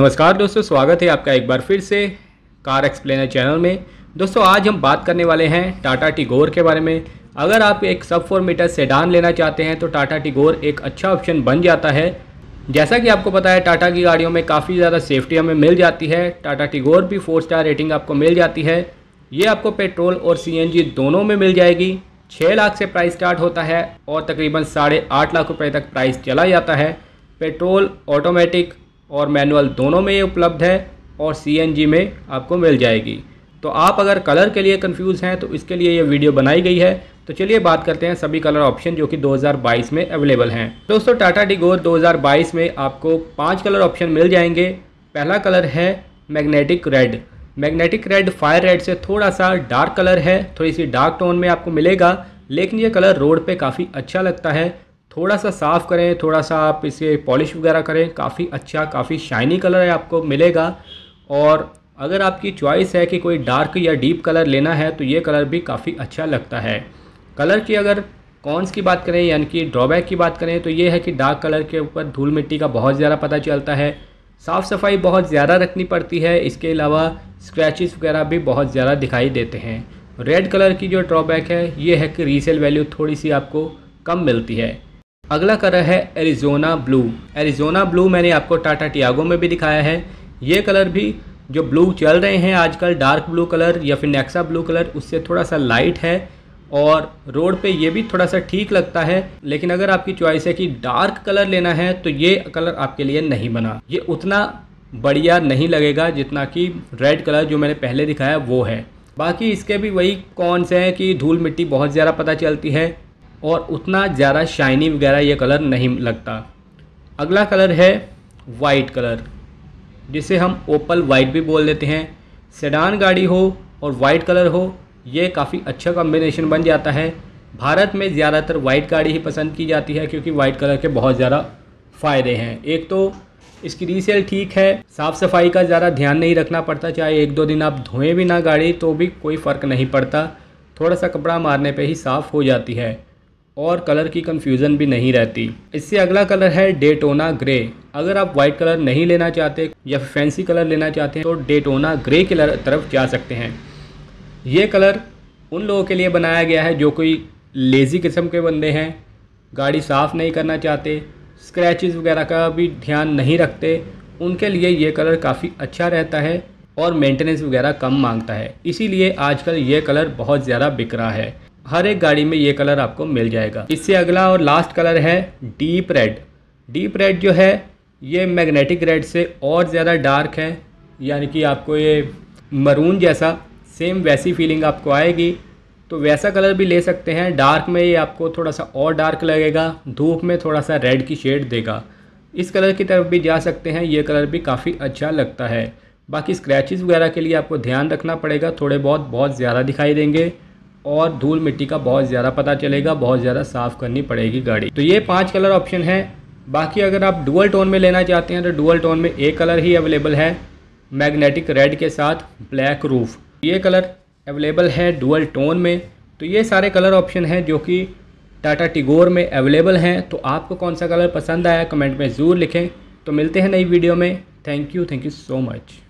नमस्कार दोस्तों स्वागत है आपका एक बार फिर से कार एक्सप्लेनर चैनल में दोस्तों आज हम बात करने वाले हैं टाटा टिगोर के बारे में अगर आप एक सब फोर मीटर सेडान लेना चाहते हैं तो टाटा टिगोर एक अच्छा ऑप्शन बन जाता है जैसा कि आपको पता है टाटा की गाड़ियों में काफ़ी ज़्यादा सेफ्टी हमें मिल जाती है टाटा टिगोर भी फोर स्टार रेटिंग आपको मिल जाती है ये आपको पेट्रोल और सी दोनों में मिल जाएगी छः लाख से प्राइस स्टार्ट होता है और तकरीबन साढ़े आठ लाख रुपये तक प्राइस चला जाता है पेट्रोल ऑटोमेटिक और मैनुअल दोनों में ये उपलब्ध है और सी में आपको मिल जाएगी तो आप अगर कलर के लिए कंफ्यूज हैं तो इसके लिए ये वीडियो बनाई गई है तो चलिए बात करते हैं सभी कलर ऑप्शन जो कि 2022 में अवेलेबल हैं दोस्तों टाटा डिगोर 2022 में आपको पांच कलर ऑप्शन मिल जाएंगे पहला कलर है magnetic red magnetic red fire red से थोड़ा सा डार्क कलर है थोड़ी सी डार्क टोन में आपको मिलेगा लेकिन ये कलर रोड पे काफ़ी अच्छा लगता है थोड़ा सा साफ़ करें थोड़ा सा आप इसे पॉलिश वगैरह करें काफ़ी अच्छा काफ़ी शाइनी कलर है आपको मिलेगा और अगर आपकी चॉइस है कि कोई डार्क या डीप कलर लेना है तो ये कलर भी काफ़ी अच्छा लगता है कलर की अगर कॉन्स की बात करें यानी कि ड्रॉबैक की बात करें तो ये है कि डार्क कलर के ऊपर धूल मिट्टी का बहुत ज़्यादा पता चलता है साफ़ सफाई बहुत ज़्यादा रखनी पड़ती है इसके अलावा स्क्रैचेस वगैरह भी बहुत ज़्यादा दिखाई देते हैं रेड कलर की जो ड्रॉबैक है ये है कि रीसेल वैल्यू थोड़ी सी आपको कम मिलती है अगला कलर है एरिजोना ब्लू एरिजोना ब्लू मैंने आपको टाटा टियागो में भी दिखाया है ये कलर भी जो ब्लू चल रहे हैं आजकल डार्क ब्लू कलर या फिर नेक्सा ब्लू कलर उससे थोड़ा सा लाइट है और रोड पे ये भी थोड़ा सा ठीक लगता है लेकिन अगर आपकी चॉइस है कि डार्क कलर लेना है तो ये कलर आपके लिए नहीं बना ये उतना बढ़िया नहीं लगेगा जितना कि रेड कलर जो मैंने पहले दिखाया वो है बाकी इसके भी वही कौन से हैं कि धूल मिट्टी बहुत ज़्यादा पता चलती है और उतना ज़्यादा शाइनी वगैरह ये कलर नहीं लगता अगला कलर है वाइट कलर जिसे हम ओपल वाइट भी बोल देते हैं सेडान गाड़ी हो और वाइट कलर हो ये काफ़ी अच्छा कॉम्बिनेशन बन जाता है भारत में ज़्यादातर वाइट गाड़ी ही पसंद की जाती है क्योंकि वाइट कलर के बहुत ज़्यादा फ़ायदे हैं एक तो इसकी रीसेल ठीक है साफ़ सफाई का ज़्यादा ध्यान नहीं रखना पड़ता चाहे एक दो दिन आप धोएं भी ना गाड़ी तो भी कोई फ़र्क नहीं पड़ता थोड़ा सा कपड़ा मारने पे ही साफ़ हो जाती है और कलर की कन्फ्यूज़न भी नहीं रहती इससे अगला कलर है डेटोना ग्रे अगर आप वाइट कलर नहीं लेना चाहते या फैंसी कलर लेना चाहते हैं तो डेटोना ग्रे कलर तरफ जा सकते हैं ये कलर उन लोगों के लिए बनाया गया है जो कोई लेज़ी किस्म के बंदे हैं गाड़ी साफ़ नहीं करना चाहते स्क्रैचेस वगैरह का भी ध्यान नहीं रखते उनके लिए ये कलर काफ़ी अच्छा रहता है और मेंटेनेंस वगैरह कम मांगता है इसीलिए आजकल ये कलर बहुत ज़्यादा बिक रहा है हर एक गाड़ी में ये कलर आपको मिल जाएगा इससे अगला और लास्ट कलर है डीप रेड डीप रेड जो है ये मैग्नेटिक रेड से और ज़्यादा डार्क है यानी कि आपको ये मरून जैसा सेम वैसी फीलिंग आपको आएगी तो वैसा कलर भी ले सकते हैं डार्क में ये आपको थोड़ा सा और डार्क लगेगा धूप में थोड़ा सा रेड की शेड देगा इस कलर की तरफ भी जा सकते हैं ये कलर भी काफ़ी अच्छा लगता है बाकी स्क्रैचेस वगैरह के लिए आपको ध्यान रखना पड़ेगा थोड़े बहुत बहुत ज़्यादा दिखाई देंगे और धूल मिट्टी का बहुत ज़्यादा पता चलेगा बहुत ज़्यादा साफ़ करनी पड़ेगी गाड़ी तो ये पाँच कलर ऑप्शन है बाकी अगर आप डुअल टोन में लेना चाहते हैं तो डुअल टोन में एक कलर ही अवेलेबल है मैग्नेटिक रेड के साथ ब्लैक रूफ ये कलर अवेलेबल है डुअल टोन में तो ये सारे कलर ऑप्शन हैं जो कि टाटा टिगोर में अवेलेबल हैं तो आपको कौन सा कलर पसंद आया कमेंट में ज़रूर लिखें तो मिलते हैं नई वीडियो में thank you thank you so much